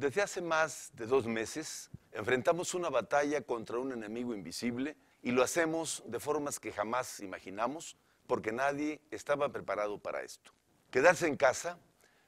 Desde hace más de dos meses enfrentamos una batalla contra un enemigo invisible y lo hacemos de formas que jamás imaginamos porque nadie estaba preparado para esto. Quedarse en casa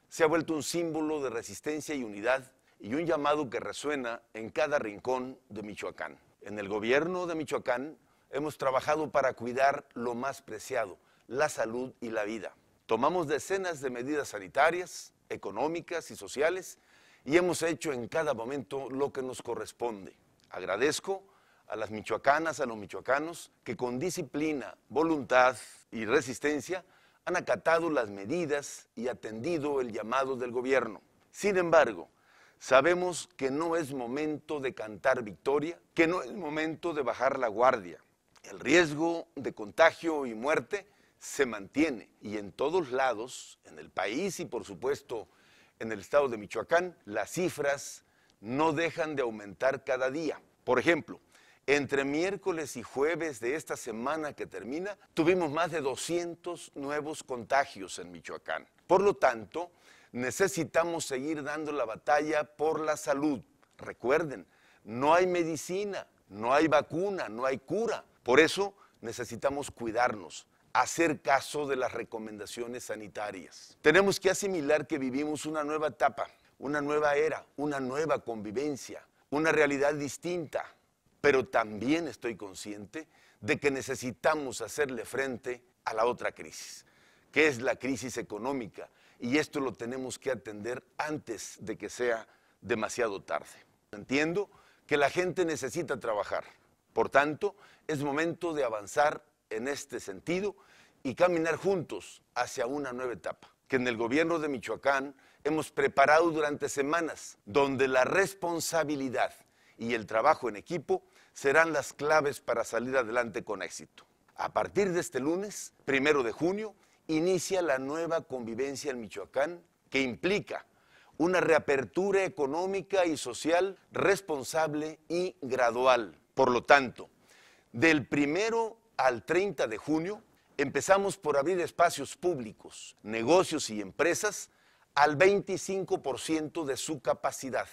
se ha vuelto un símbolo de resistencia y unidad y un llamado que resuena en cada rincón de Michoacán. En el gobierno de Michoacán hemos trabajado para cuidar lo más preciado, la salud y la vida. Tomamos decenas de medidas sanitarias, económicas y sociales y hemos hecho en cada momento lo que nos corresponde. Agradezco a las michoacanas, a los michoacanos, que con disciplina, voluntad y resistencia han acatado las medidas y atendido el llamado del gobierno. Sin embargo, sabemos que no es momento de cantar victoria, que no es momento de bajar la guardia. El riesgo de contagio y muerte se mantiene y en todos lados, en el país y por supuesto en el estado de Michoacán, las cifras no dejan de aumentar cada día. Por ejemplo, entre miércoles y jueves de esta semana que termina, tuvimos más de 200 nuevos contagios en Michoacán. Por lo tanto, necesitamos seguir dando la batalla por la salud. Recuerden, no hay medicina, no hay vacuna, no hay cura. Por eso necesitamos cuidarnos, hacer caso de las recomendaciones sanitarias. Tenemos que asimilar que vivimos una nueva etapa, una nueva era, una nueva convivencia, una realidad distinta, pero también estoy consciente de que necesitamos hacerle frente a la otra crisis, que es la crisis económica, y esto lo tenemos que atender antes de que sea demasiado tarde. Entiendo que la gente necesita trabajar, por tanto, es momento de avanzar en este sentido y caminar juntos hacia una nueva etapa, que en el gobierno de Michoacán hemos preparado durante semanas, donde la responsabilidad y el trabajo en equipo serán las claves para salir adelante con éxito. A partir de este lunes, primero de junio, inicia la nueva convivencia en Michoacán, que implica una reapertura económica y social responsable y gradual. Por lo tanto, del primero al 30 de junio empezamos por abrir espacios públicos, negocios y empresas al 25% de su capacidad.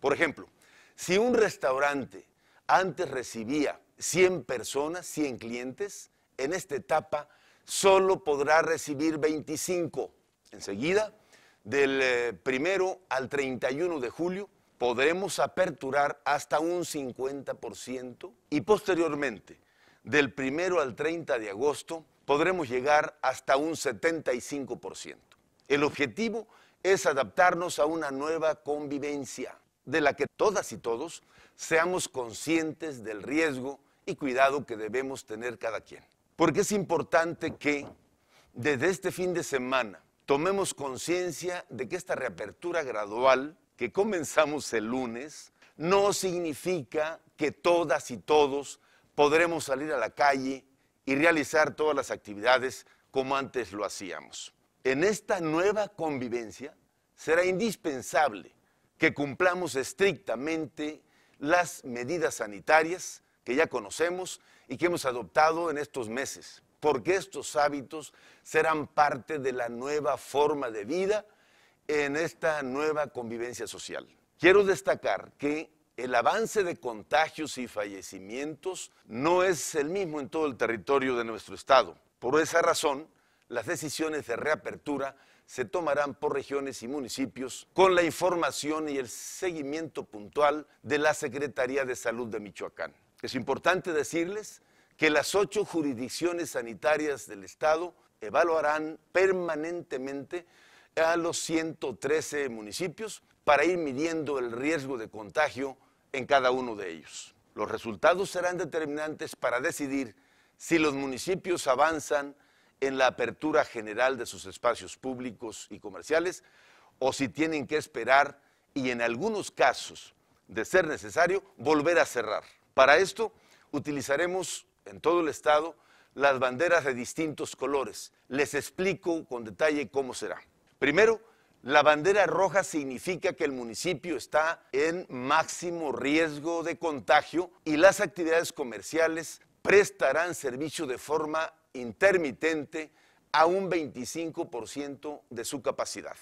Por ejemplo, si un restaurante antes recibía 100 personas, 100 clientes, en esta etapa solo podrá recibir 25. Enseguida, del eh, primero al 31 de julio, podremos aperturar hasta un 50% y posteriormente del primero al 30 de agosto podremos llegar hasta un 75%. El objetivo es adaptarnos a una nueva convivencia de la que todas y todos seamos conscientes del riesgo y cuidado que debemos tener cada quien. Porque es importante que desde este fin de semana tomemos conciencia de que esta reapertura gradual que comenzamos el lunes no significa que todas y todos podremos salir a la calle y realizar todas las actividades como antes lo hacíamos. En esta nueva convivencia será indispensable que cumplamos estrictamente las medidas sanitarias que ya conocemos y que hemos adoptado en estos meses, porque estos hábitos serán parte de la nueva forma de vida en esta nueva convivencia social. Quiero destacar que el avance de contagios y fallecimientos no es el mismo en todo el territorio de nuestro estado. Por esa razón, las decisiones de reapertura se tomarán por regiones y municipios con la información y el seguimiento puntual de la Secretaría de Salud de Michoacán. Es importante decirles que las ocho jurisdicciones sanitarias del Estado evaluarán permanentemente a los 113 municipios para ir midiendo el riesgo de contagio en cada uno de ellos. Los resultados serán determinantes para decidir si los municipios avanzan en la apertura general de sus espacios públicos y comerciales o si tienen que esperar y en algunos casos, de ser necesario, volver a cerrar. Para esto utilizaremos en todo el Estado las banderas de distintos colores. Les explico con detalle cómo será. Primero, la bandera roja significa que el municipio está en máximo riesgo de contagio y las actividades comerciales prestarán servicio de forma intermitente a un 25% de su capacidad.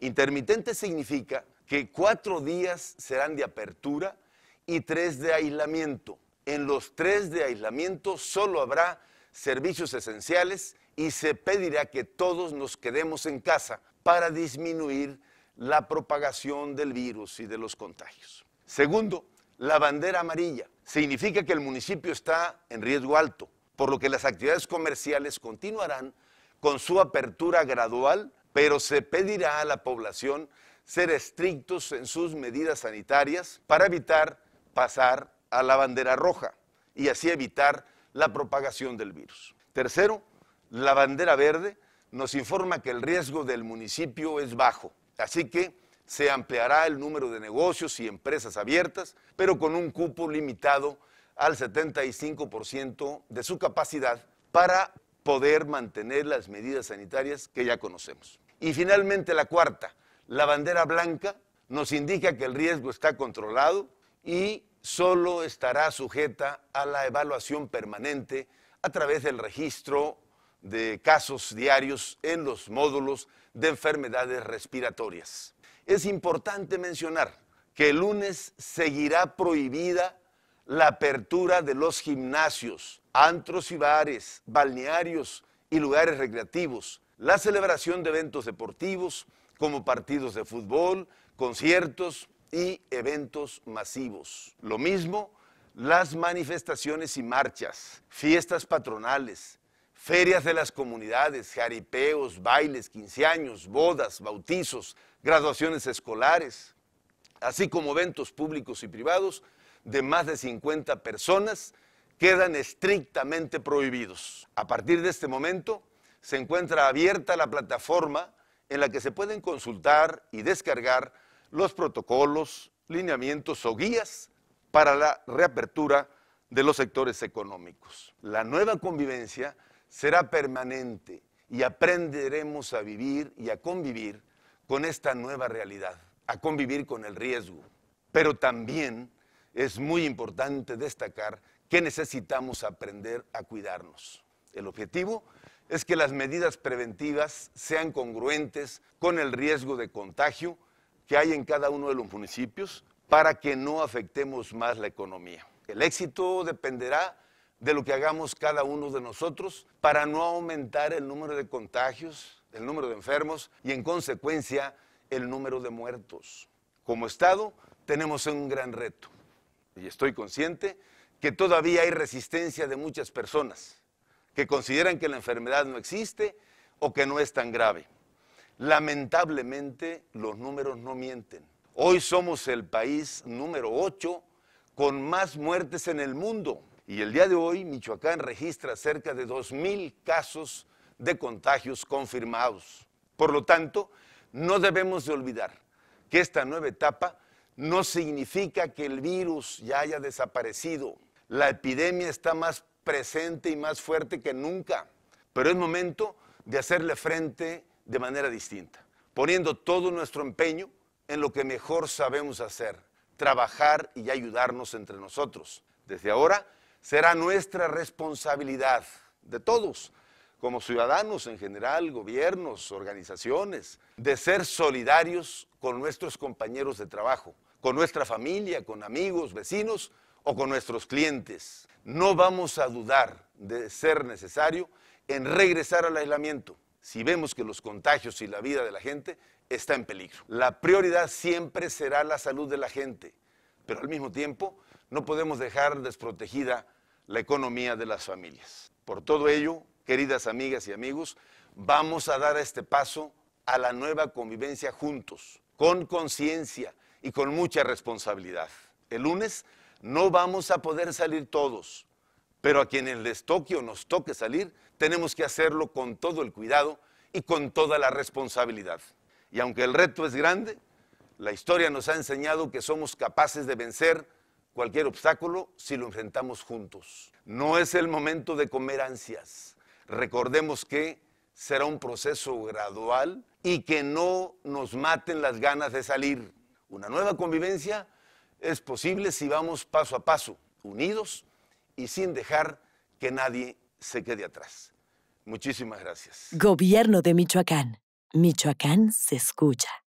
Intermitente significa que cuatro días serán de apertura y tres de aislamiento. En los tres de aislamiento solo habrá servicios esenciales y se pedirá que todos nos quedemos en casa para disminuir la propagación del virus y de los contagios. Segundo, la bandera amarilla significa que el municipio está en riesgo alto, por lo que las actividades comerciales continuarán con su apertura gradual, pero se pedirá a la población ser estrictos en sus medidas sanitarias para evitar pasar a la bandera roja y así evitar la propagación del virus. Tercero, la bandera verde nos informa que el riesgo del municipio es bajo, así que se ampliará el número de negocios y empresas abiertas, pero con un cupo limitado al 75% de su capacidad para poder mantener las medidas sanitarias que ya conocemos. Y finalmente la cuarta, la bandera blanca nos indica que el riesgo está controlado y solo estará sujeta a la evaluación permanente a través del registro de casos diarios en los módulos de enfermedades respiratorias. Es importante mencionar que el lunes seguirá prohibida la apertura de los gimnasios, antros y bares, balnearios y lugares recreativos, la celebración de eventos deportivos como partidos de fútbol, conciertos y eventos masivos. Lo mismo, las manifestaciones y marchas, fiestas patronales, ferias de las comunidades, jaripeos, bailes, años, bodas, bautizos, graduaciones escolares, así como eventos públicos y privados de más de 50 personas, quedan estrictamente prohibidos. A partir de este momento, se encuentra abierta la plataforma en la que se pueden consultar y descargar los protocolos, lineamientos o guías para la reapertura de los sectores económicos. La nueva convivencia será permanente y aprenderemos a vivir y a convivir con esta nueva realidad, a convivir con el riesgo. Pero también es muy importante destacar que necesitamos aprender a cuidarnos. El objetivo es que las medidas preventivas sean congruentes con el riesgo de contagio que hay en cada uno de los municipios para que no afectemos más la economía. El éxito dependerá de lo que hagamos cada uno de nosotros para no aumentar el número de contagios, el número de enfermos y en consecuencia el número de muertos. Como Estado tenemos un gran reto y estoy consciente que todavía hay resistencia de muchas personas que consideran que la enfermedad no existe o que no es tan grave. Lamentablemente los números no mienten. Hoy somos el país número 8 con más muertes en el mundo y el día de hoy, Michoacán registra cerca de 2.000 casos de contagios confirmados. Por lo tanto, no debemos de olvidar que esta nueva etapa no significa que el virus ya haya desaparecido. La epidemia está más presente y más fuerte que nunca, pero es momento de hacerle frente de manera distinta, poniendo todo nuestro empeño en lo que mejor sabemos hacer, trabajar y ayudarnos entre nosotros. Desde ahora, será nuestra responsabilidad de todos, como ciudadanos en general, gobiernos, organizaciones, de ser solidarios con nuestros compañeros de trabajo, con nuestra familia, con amigos, vecinos o con nuestros clientes. No vamos a dudar de ser necesario en regresar al aislamiento si vemos que los contagios y la vida de la gente está en peligro. La prioridad siempre será la salud de la gente pero al mismo tiempo no podemos dejar desprotegida la economía de las familias. Por todo ello, queridas amigas y amigos, vamos a dar este paso a la nueva convivencia juntos, con conciencia y con mucha responsabilidad. El lunes no vamos a poder salir todos, pero a quienes les toque o nos toque salir, tenemos que hacerlo con todo el cuidado y con toda la responsabilidad. Y aunque el reto es grande, la historia nos ha enseñado que somos capaces de vencer cualquier obstáculo si lo enfrentamos juntos. No es el momento de comer ansias. Recordemos que será un proceso gradual y que no nos maten las ganas de salir. Una nueva convivencia es posible si vamos paso a paso, unidos y sin dejar que nadie se quede atrás. Muchísimas gracias. Gobierno de Michoacán. Michoacán se escucha.